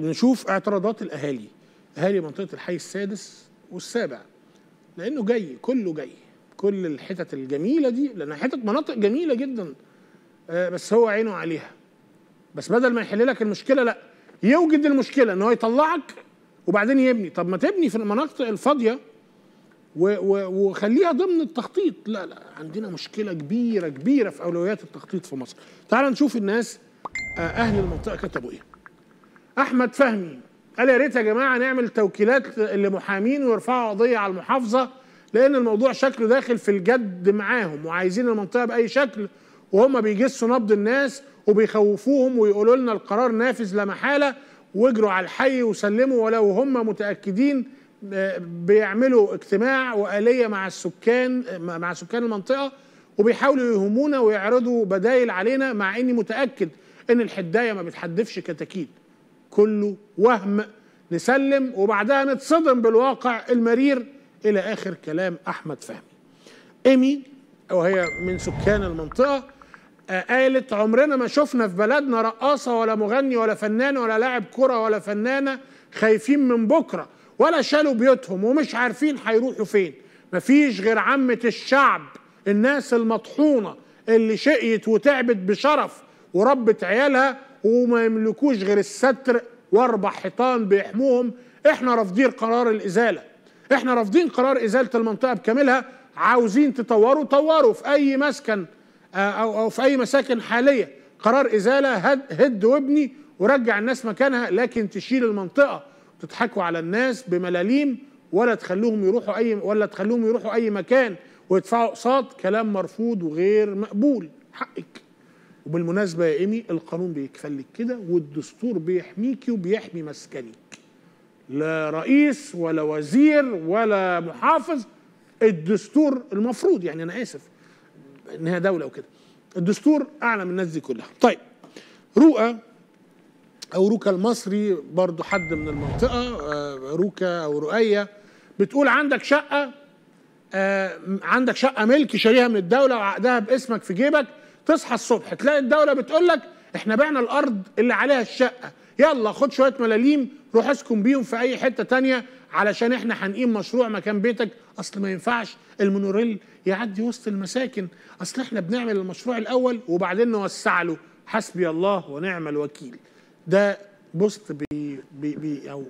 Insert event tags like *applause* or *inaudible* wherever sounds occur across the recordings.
نشوف اعتراضات الاهالي اهالي منطقه الحي السادس والسابع لانه جاي كله جاي كل الحتت الجميله دي لانها حتت مناطق جميله جدا آه، بس هو عينه عليها بس بدل ما يحل لك المشكله لا يوجد المشكله ان هو يطلعك وبعدين يبني طب ما تبني في المناطق الفاضيه وخليها ضمن التخطيط لا لا عندنا مشكله كبيره كبيره في اولويات التخطيط في مصر تعال نشوف الناس آه، اهل المنطقه كتبوا ايه احمد فهمي قال يا ريت يا جماعه نعمل توكيلات لمحامين ويرفعوا قضيه على المحافظه لان الموضوع شكله داخل في الجد معاهم وعايزين المنطقه باي شكل وهم بيجسوا نبض الناس وبيخوفوهم ويقولوا لنا القرار نافذ لا محاله واجروا على الحي وسلموا ولو هم متاكدين آه، بيعملوا اجتماع واليه مع السكان آه، مع سكان المنطقه وبيحاولوا يهمونا ويعرضوا بدايل علينا مع اني متاكد ان الحدايه ما بتحدفش كتاكيد كله وهم نسلم وبعدها نتصدم بالواقع المرير إلى آخر كلام أحمد فهمي إيمي وهي من سكان المنطقة آه، قالت عمرنا ما شفنا في بلدنا رقاصة ولا مغني ولا فنان ولا لاعب كرة ولا فنانة خايفين من بكرة ولا شالوا بيوتهم ومش عارفين هيروحوا فين مفيش غير عامة الشعب الناس المطحونة اللي شقيت وتعبت بشرف وربت عيالها وما يملكوش غير الستر واربع حيطان بيحموهم احنا رافضين قرار الازاله احنا رافضين قرار ازاله المنطقه بكاملها عاوزين تطوروا طوروا في اي مسكن آه، او او في اي مساكن حاليه قرار ازاله هد, هد وابني ورجع الناس مكانها لكن تشيل المنطقه تضحكوا على الناس بملاليم ولا تخلوهم يروحوا اي ولا تخلوهم يروحوا اي مكان ويدفعوا اقساط كلام مرفوض وغير مقبول حقك وبالمناسبه يا ايمي القانون بيكفلك كده والدستور بيحميكي وبيحمي مسكنك لا رئيس ولا وزير ولا محافظ الدستور المفروض يعني انا اسف ان هي دوله وكده الدستور اعلى من الناس دي كلها طيب رؤى او روكا المصري برضو حد من المنطقه آه، روكا او رؤيه بتقول عندك شقه آه، عندك شقه ملك شاريها من الدوله وعقدها باسمك في جيبك تصحى الصبح تلاقي الدوله بتقول لك احنا بعنا الارض اللي عليها الشقه يلا خد شويه ملاليم روح اسكن بيهم في اي حته تانية علشان احنا هنقيم مشروع مكان بيتك اصل ما ينفعش المونوريل يعدي وسط المساكن اصل احنا بنعمل المشروع الاول وبعدين نوسع له حسبي الله ونعم الوكيل ده بوست بي بي بي او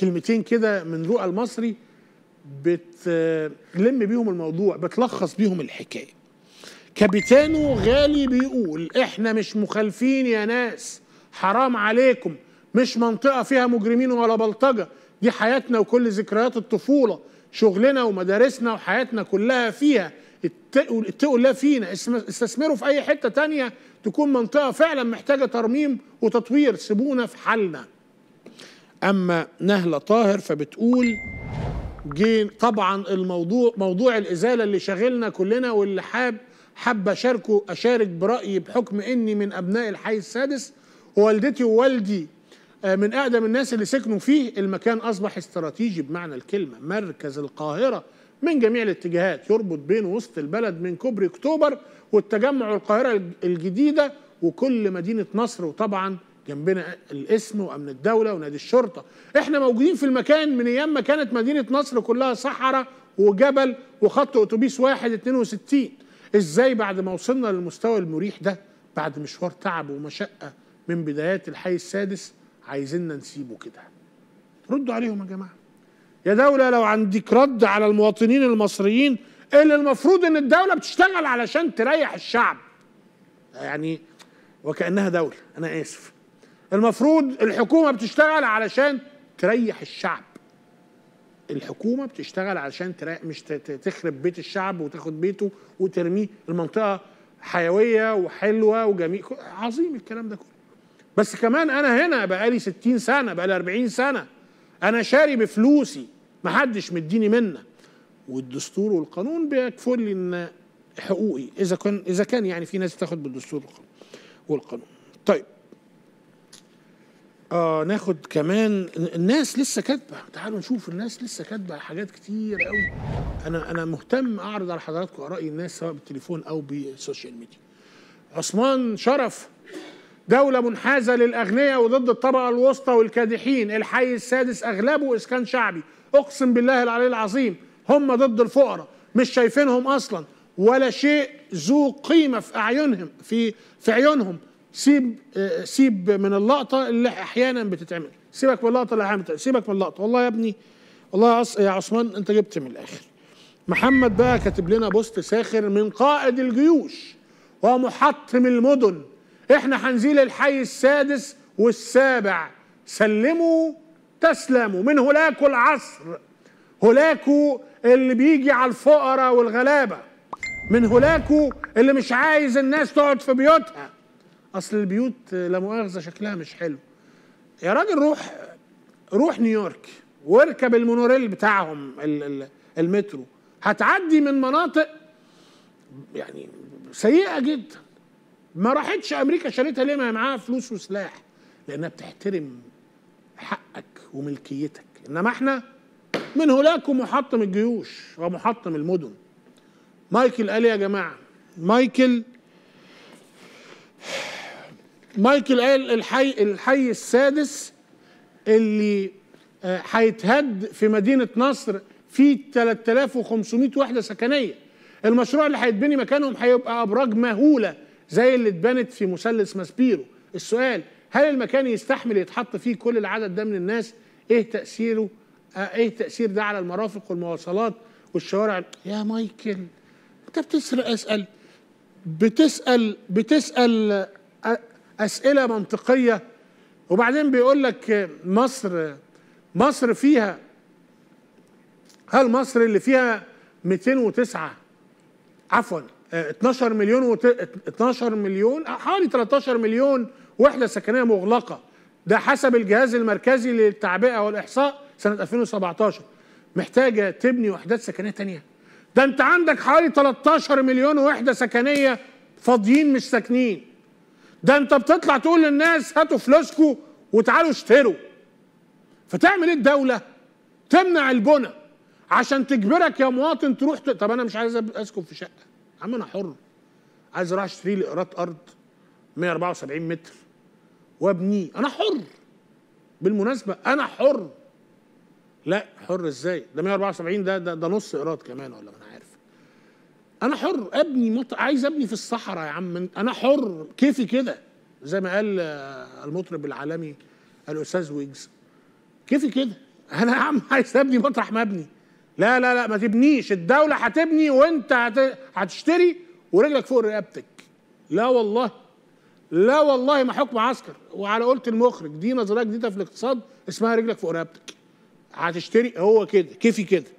كلمتين كده من رؤى المصري بتلم آه، بيهم الموضوع بتلخص بيهم الحكايه كابيتانو غالي بيقول احنا مش مخالفين يا ناس حرام عليكم مش منطقة فيها مجرمين ولا بلطجة دي حياتنا وكل ذكريات الطفولة شغلنا ومدارسنا وحياتنا كلها فيها اتقوا الله فينا استثمروا في أي حتة تانية تكون منطقة فعلا محتاجة ترميم وتطوير سيبونا في حالنا أما نهلة طاهر فبتقول جين طبعا الموضوع موضوع الإزالة اللي شاغلنا كلنا واللي حاب حابة أشاركه أشارك برأيي بحكم إني من أبناء الحي السادس ووالدتي ووالدي آه، من أقدم الناس اللي سكنوا فيه المكان أصبح استراتيجي بمعنى الكلمة مركز القاهرة من جميع الاتجاهات يربط بين وسط البلد من كوبري أكتوبر والتجمع القاهرة الجديدة وكل مدينة نصر وطبعا جنبنا الاسم وأمن الدولة ونادي الشرطة احنا موجودين في المكان من أيام ما كانت مدينة نصر كلها صحراء وجبل وخط أتوبيس واحد 62 ازاي بعد ما وصلنا للمستوى المريح ده بعد مشوار تعب ومشقه من بدايات الحي السادس عايزيننا نسيبه كده ردوا عليهم يا جماعه يا دوله لو عندك رد على المواطنين المصريين اللي المفروض ان الدوله بتشتغل علشان تريح الشعب يعني وكانها دوله انا اسف المفروض الحكومه بتشتغل علشان تريح الشعب الحكومه بتشتغل علشان تراق مش تخرب بيت الشعب وتاخد بيته وترميه المنطقه حيويه وحلوه وجميل عظيم الكلام ده كله بس كمان انا هنا بقالي 60 سنه بقالي 40 سنه انا شاري بفلوسي محدش مديني منها والدستور والقانون بيكفل لي ان حقوقي اذا كان اذا كان يعني في ناس تاخد بالدستور والقانون طيب اه ناخد كمان الناس لسه كاتبه تعالوا نشوف الناس لسه كاتبه حاجات كتير قوي انا انا مهتم اعرض على حضراتكم اراء الناس سواء بالتليفون او بالسوشيال ميديا عثمان شرف دولة منحازة للأغنياء وضد الطبقة الوسطى والكادحين الحي السادس أغلبه إسكان شعبي أقسم بالله العلي العظيم هم ضد الفقراء مش شايفينهم أصلا ولا شيء ذو قيمة في أعينهم في في عيونهم سيب آه، سيب من اللقطه اللي احيانا بتتعمل سيبك من اللقطه اللي عامل سيبك من اللقطه والله يا ابني والله يا عثمان انت جبت من الاخر محمد بقى كاتب لنا بوست ساخر من قائد الجيوش ومحطم المدن احنا هنزيل الحي السادس والسابع سلموا تسلموا من هلاكوا العصر هلاكوا اللي بيجي على الفقراء والغلابه من هلاكوا اللي مش عايز الناس تقعد في بيوتها اصل البيوت لا مؤاخذه شكلها مش حلو يا راجل روح روح نيويورك واركب المونوريل بتاعهم المترو هتعدي من مناطق يعني سيئه جدا ما راحتش امريكا شريتها ليه ما معاها فلوس وسلاح لانها بتحترم حقك وملكيتك انما احنا من هناك محطم الجيوش ومحطم المدن مايكل قال إيه يا جماعه مايكل مايكل قال الحي الحي السادس اللي آه، هيتهد في مدينه نصر فيه 3500 وحده سكنيه المشروع اللي هيتبني مكانهم هيبقى ابراج مهوله زي اللي اتبنت في مثلث ماسبيرو السؤال هل المكان يستحمل يتحط فيه كل العدد ده من الناس ايه تاثيره آه، ايه تاثير ده على المرافق والمواصلات والشوارع يا مايكل انت بتسرق اسال بتسال بتسال آه، اسئله منطقيه وبعدين بيقول لك مصر مصر فيها هل مصر اللي فيها 209 عفوا 12 مليون و 12 مليون حوالي 13 مليون وحده سكنيه مغلقه ده حسب الجهاز المركزي للتعبئه والاحصاء سنه 2017 محتاجه تبني وحدات سكنيه ثانيه ده انت عندك حوالي 13 مليون وحده سكنيه فاضيين مش ساكنين ده انت بتطلع تقول للناس هاتوا فلوسكم وتعالوا اشتروا فتعمل ايه الدوله تمنع البنى عشان تجبرك يا مواطن تروح ت... طب انا مش عايز اسكن في شقه يا عم انا حر عايز اروح اشتري لي ايراد ارض 174 متر وابنيه انا حر بالمناسبه انا حر لا حر ازاي ده 174 ده ده, ده نص ايراد كمان ولا ما انا عارف انا حر ابني مط... عايز ابني في الصحراء يا عم انا حر كيفي كده زي ما قال آه، المطرب العالمي الاستاذ ويجز كيفي كده *laughs* انا يا عم عايز ابني مطرح مبني لا لا لا ما تبنيش الدوله هتبني وانت هت... هتشتري ورجلك فوق رقبتك لا والله لا والله ما حكم عسكر وعلى قولة المخرج دي نظريه جديده في الاقتصاد اسمها رجلك فوق رقبتك هتشتري هو كده كيفي كده